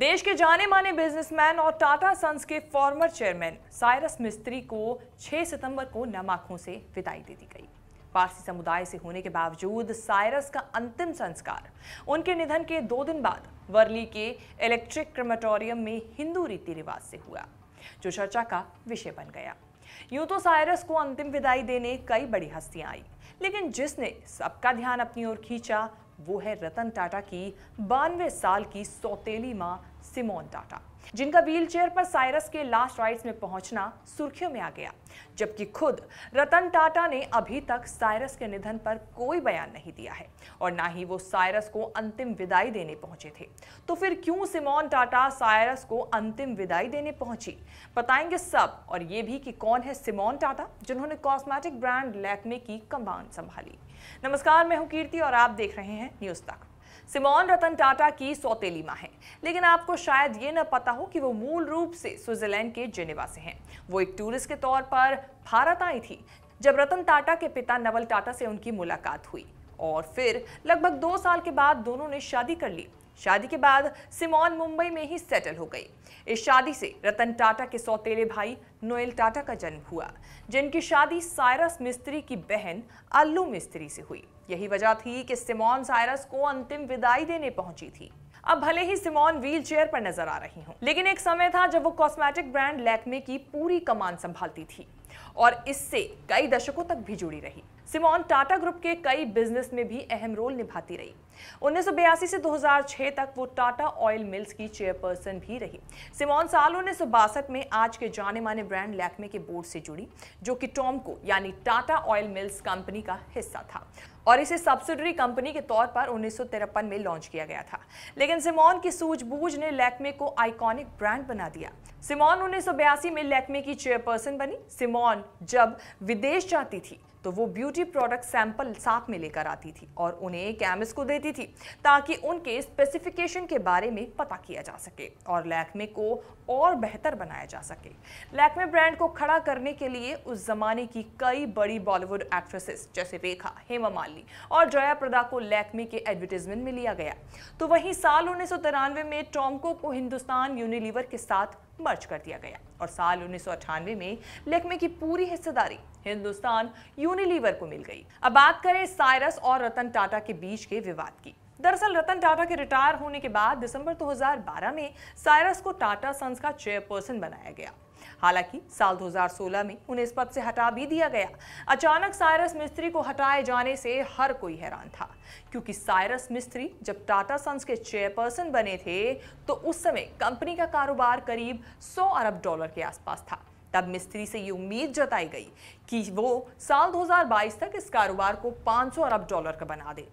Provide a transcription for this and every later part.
देश के जाने माने बिजनेसमैन और टाटा सन्स के फॉर्मर चेयरमैन साइरस मिस्त्री को 6 सितंबर को नम आंखों से विदाई दे दी गई पारसी समुदाय से होने के बावजूद साइरस का अंतिम संस्कार उनके निधन के दो दिन बाद वर्ली के इलेक्ट्रिक क्रेमेटोरियम में हिंदू रीति रिवाज से हुआ जो चर्चा का विषय बन गया यूं तो साइरस को अंतिम विदाई देने कई बड़ी हस्तियां आई लेकिन जिसने सबका ध्यान अपनी ओर खींचा वो है रतन टाटा की बानवे साल की सौतेली माँ सिमोन टाटा जिनका व्हीलचेयर पर साइरस के लास्ट राइड्स में पहुंचना सुर्खियों में आ गया जबकि खुद रतन टाटा ने अभी तक साइरस के निधन पर कोई बयान नहीं दिया है और ना ही वो साइरस को अंतिम विदाई देने पहुंचे थे तो फिर क्यों सिमोन टाटा साइरस को अंतिम विदाई देने पहुंची बताएंगे सब और ये भी कि कौन है सिमोन टाटा जिन्होंने कॉस्मेटिक ब्रांड लैकमे की कमान संभाली नमस्कार मैं हूँ कीर्ति और आप देख रहे हैं न्यूज तक सिमोन रतन टाटा की सौतेली माँ है लेकिन आपको शायद ये न पता हो कि वो मूल रूप से स्विट्जरलैंड के जेनेवा से हैं वो एक टूरिस्ट के तौर पर भारत आई थी जब रतन टाटा के पिता नवल टाटा से उनकी मुलाकात हुई और फिर लगभग दो साल के बाद दोनों ने शादी कर ली शादी के बाद सिमोन मुंबई में ही सेटल हो गई इस शादी से रतन टाटा के सौतेले भाई नोएल टाटा का जन्म हुआ जिनकी शादी सायरस मिस्त्री की बहन अल्लू मिस्त्री से हुई यही वजह थी कि सिमोन सायरस को अंतिम विदाई देने पहुंची थी अब भले ही सिमोन व्हील चेयर पर नजर आ रही हूँ लेकिन एक समय था जब वो कॉस्मेटिक ब्रांड लैक्मे की पूरी कमान संभालती थी और इससे कई दशकों तक भी जुड़ी रही सिमोन टाटा ग्रुप के कई बिजनेस में भी अहम रोल निभाती रही उन्नीस से 2006 तक वो टाटा ऑयल मिल्स की चेयरपर्सन भी रही सिमोन साल उन्नीस में आज के जाने माने ब्रांड लैक्मे के बोर्ड से जुड़ी जो कि टॉमको यानी टाटा ऑयल मिल्स कंपनी का हिस्सा था और इसे सब्सिडरी कंपनी के तौर पर उन्नीस में लॉन्च किया गया था लेकिन सिमोन की सूझबूझ ने लैक्मे को आइकॉनिक ब्रांड बना दिया सिमोन उन्नीस में लैक्मे की चेयरपर्सन बनी सिमोन मॉन जब विदेश जाती थी तो वो ब्यूटी प्रोडक्ट सैंपल साथ में लेकर आती थी और उन्हें केमिस्ट को देती थी ताकि उनके स्पेसिफिकेशन के बारे में पता किया जा सके और लैक्मे को और बेहतर बनाया जा सके लैक्मे ब्रांड को खड़ा करने के लिए उस जमाने की कई बड़ी बॉलीवुड एक्ट्रेसेस जैसे रेखा हेमा मालिनी और जया प्रदा को लैक्मे के एडवर्टीजमेंट में लिया गया तो वहीं साल उन्नीस में टॉमको को हिंदुस्तान यूनिलीवर के साथ मर्ज कर दिया गया और साल उन्नीस में लेकमे की पूरी हिस्सेदारी हिंदुस्तान यूनिलीवर को मिल गई अब बात करें साइरस और रतन टाटा के बीच के विवाद की दरअसल रतन टाटा के रिटायर होने के बाद दिसंबर 2012 में साइरस को टाटा सन्स का चेयरपर्सन बनाया गया हालांकि साल 2016 में उन्हें इस पद से हटा भी दिया गया अचानक साइरस मिस्त्री को हटाए जाने से हर कोई हैरान था क्योंकि सायरस मिस्त्री जब टाटा सन्स के चेयरपर्सन बने थे तो उस समय कंपनी का कारोबार करीब 100 अरब डॉलर के आसपास था तब मिस्त्री से ये उम्मीद जताई गई कि वो साल 2022 तक इस कारोबार को 500 अरब डॉलर का बना दे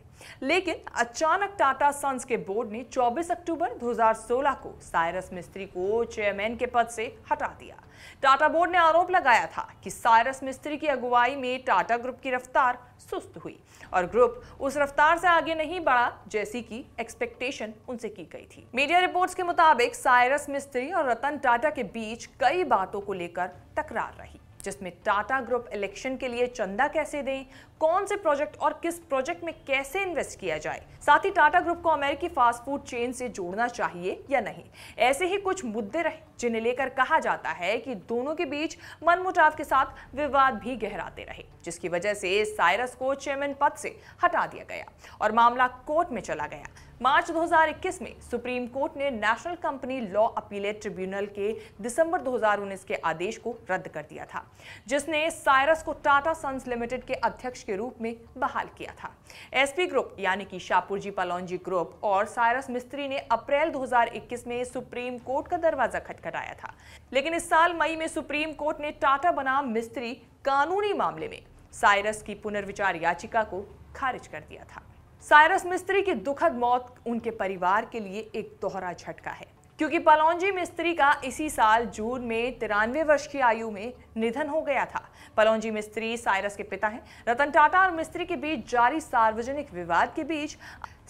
लेकिन अचानक टाटा सन्स के बोर्ड ने 24 अक्टूबर 2016 को साइरस मिस्त्री को चेयरमैन के पद से हटा दिया टाटा बोर्ड ने आरोप लगाया था कि साइरस मिस्त्री की अगुवाई में टाटा ग्रुप की रफ्तार सुस्त हुई और ग्रुप उस रफ्तार से आगे नहीं बढ़ा जैसी की एक्सपेक्टेशन उनसे की गई थी मीडिया रिपोर्ट्स के मुताबिक साइरस मिस्त्री और रतन टाटा के बीच कई बातों को लेकर तकरार रही जिसमें टाटा ग्रुप इलेक्शन के लिए चंदा कैसे दें कौन से प्रोजेक्ट और किस प्रोजेक्ट में कैसे इन्वेस्ट किया जाए साथ ही टाटा ग्रुप को अमेरिकी फास्ट फूड चेन से जोड़ना चाहिए या नहीं ऐसे ही कुछ मुद्दे रहे जिन्हें लेकर कहा जाता है कि दोनों के बीच मनमुटाव के साथ विवाद भी गहराते रहे जिसकी वजह से साइरस को चेयरमैन पद से हटा दिया गया और मामला कोर्ट में चला गया मार्च 2021 में सुप्रीम कोर्ट ने national company law appellate tribunal के दिसंबर 2019 के आदेश को रद्द कर दिया था जिसने साइरस को टाटा सन्स लिमिटेड के अध्यक्ष के रूप में बहाल किया था एसपी ग्रुप यानी कि शाहपुरजी पलौजी ग्रुप और साइरस मिस्त्री ने अप्रैल 2021 में सुप्रीम कोर्ट का दरवाजा खटखटाया था लेकिन इस साल मई में सुप्रीम कोर्ट ने टाटा बनाम मिस्त्री कानूनी मामले में साइरस की पुनर्विचार याचिका को खारिज कर दिया था साइरस मिस्त्री की दुखद मौत उनके परिवार के लिए एक दोहरा झटका है क्योंकि पलौजी मिस्त्री का इसी साल जून में तिरानवे वर्ष की आयु में निधन हो गया था पलौजी मिस्त्री साइरस के पिता हैं रतन टाटा और मिस्त्री के बीच जारी सार्वजनिक विवाद के बीच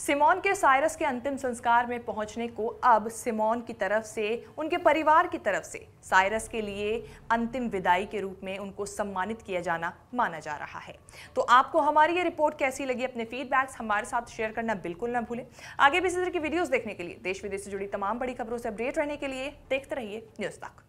सिमोन के साइरस के अंतिम संस्कार में पहुंचने को अब सिमोन की तरफ से उनके परिवार की तरफ से साइरस के लिए अंतिम विदाई के रूप में उनको सम्मानित किया जाना माना जा रहा है तो आपको हमारी ये रिपोर्ट कैसी लगी अपने फीडबैक्स हमारे साथ शेयर करना बिल्कुल ना भूलें आगे भी इसी तरह की वीडियोज़ देखने के लिए देश विदेश से जुड़ी तमाम बड़ी खबरों से अपडेट रहने के लिए देखते रहिए न्यूज़ तक